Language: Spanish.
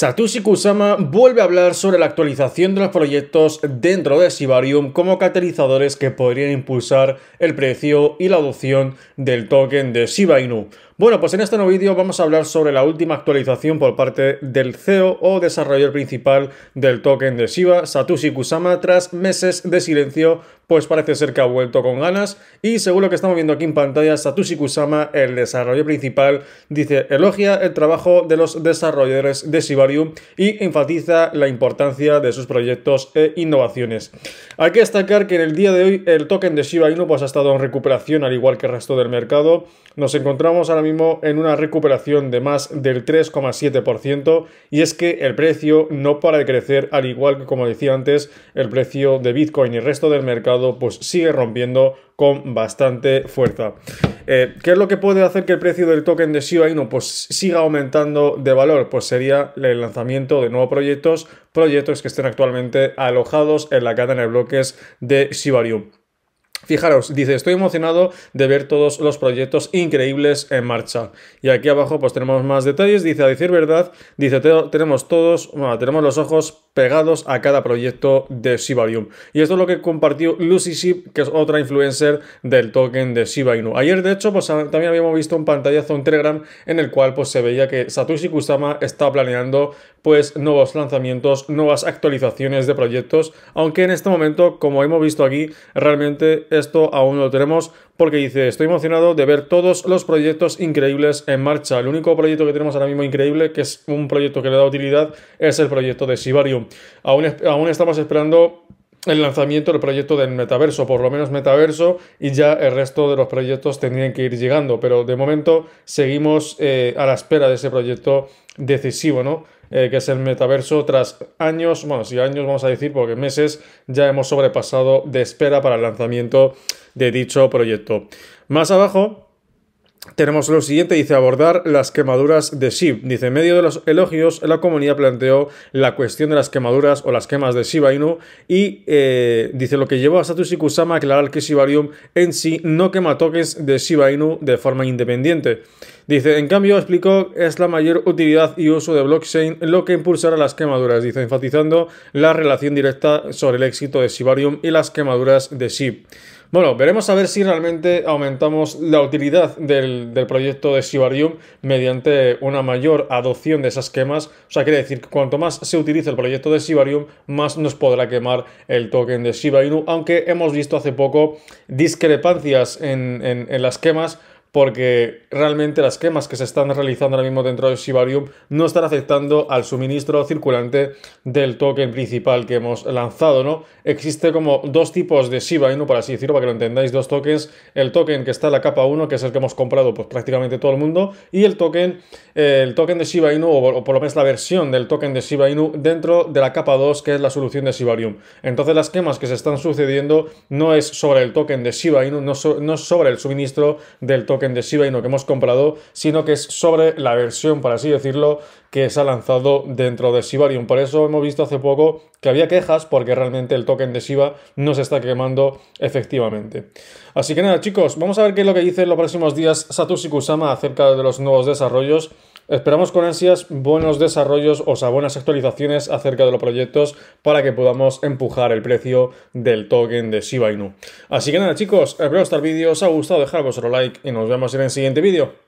Satoshi Kusama vuelve a hablar sobre la actualización de los proyectos dentro de Sibarium como catalizadores que podrían impulsar el precio y la adopción del token de Shiba Inu. Bueno, pues en este nuevo vídeo vamos a hablar sobre la última actualización por parte del CEO o desarrollador principal del token de Shiba, Satoshi Kusama, tras meses de silencio pues parece ser que ha vuelto con ganas. Y según lo que estamos viendo aquí en pantalla, Satoshi Kusama, el desarrollo principal, dice, elogia el trabajo de los desarrolladores de Shibarium y enfatiza la importancia de sus proyectos e innovaciones. Hay que destacar que en el día de hoy el token de Shiba pues, ha estado en recuperación, al igual que el resto del mercado. Nos encontramos ahora mismo en una recuperación de más del 3,7% y es que el precio no para de crecer, al igual que como decía antes, el precio de Bitcoin y el resto del mercado pues sigue rompiendo con bastante fuerza. Eh, ¿Qué es lo que puede hacer que el precio del token de Shiba Inu pues, siga aumentando de valor? Pues sería el lanzamiento de nuevos proyectos, proyectos que estén actualmente alojados en la cadena de bloques de Shibarium. Fijaros, dice, estoy emocionado de ver todos los proyectos increíbles en marcha. Y aquí abajo pues tenemos más detalles, dice, a decir verdad, dice, tenemos todos, bueno, tenemos los ojos pegados a cada proyecto de Shibarium. Y esto es lo que compartió Lucy Ship, que es otra influencer del token de Shiba Inu. Ayer, de hecho, pues ah, también habíamos visto un pantallazo en Telegram en el cual pues se veía que Satoshi Kusama está planeando pues nuevos lanzamientos, nuevas actualizaciones de proyectos, aunque en este momento, como hemos visto aquí, realmente esto aún no lo tenemos porque dice, estoy emocionado de ver todos los proyectos increíbles en marcha. El único proyecto que tenemos ahora mismo increíble, que es un proyecto que le da utilidad, es el proyecto de Shibarium. Aún, estamos esperando el lanzamiento del proyecto del metaverso, por lo menos metaverso, y ya el resto de los proyectos tendrían que ir llegando, pero de momento seguimos eh, a la espera de ese proyecto decisivo, ¿no? Eh, que es el metaverso, tras años, bueno, si años vamos a decir, porque meses ya hemos sobrepasado de espera para el lanzamiento de dicho proyecto. Más abajo tenemos lo siguiente, dice abordar las quemaduras de SIB. Dice, en medio de los elogios, la comunidad planteó la cuestión de las quemaduras o las quemas de Shiba Inu y eh, dice lo que llevó a Satoshi Kusama a aclarar que Shibarium en sí no quema toques de Shiba Inu de forma independiente. Dice, en cambio, explicó, es la mayor utilidad y uso de blockchain lo que impulsará las quemaduras, dice, enfatizando la relación directa sobre el éxito de Shibarium y las quemaduras de SIB. Bueno, veremos a ver si realmente aumentamos la utilidad del, proyecto de Shibarium mediante una mayor adopción de esas quemas. O sea, quiere decir que cuanto más se utilice el proyecto de Shibarium, más nos podrá quemar el token de Shiba Inu, aunque hemos visto hace poco discrepancias en las quemas porque realmente las quemas que se están realizando ahora mismo dentro de Shibarium no están afectando al suministro circulante del token principal que hemos lanzado, ¿no? Existe como dos tipos de Shiba Inu, por así decirlo, para que lo entendáis, dos tokens. El token que está en la capa 1, que es el que hemos comprado pues, prácticamente todo el mundo, y el token, eh, el token de Shiba Inu, o, por lo menos la versión del token de Shiba Inu dentro de la capa 2, que es la solución de Shibarium. Entonces las quemas que se están sucediendo no es sobre el token de Shiba Inu, no es sobre el suministro del token token de Shiba no que hemos comprado, sino que es sobre la versión, por así decirlo, que se ha lanzado dentro de Shibarium. Por eso hemos visto hace poco que había quejas porque realmente el token de Shiba no se está quemando efectivamente. Así que nada, chicos, vamos a ver qué es lo que dice en los próximos días Satoshi Kusama acerca de los nuevos desarrollos Esperamos con ansias buenos desarrollos, o sea, buenas actualizaciones acerca de los proyectos para que podamos empujar el precio del token de Shiba Inu. Así que nada chicos, espero que este vídeo os ha gustado, dejad vuestro like y nos vemos en el siguiente vídeo.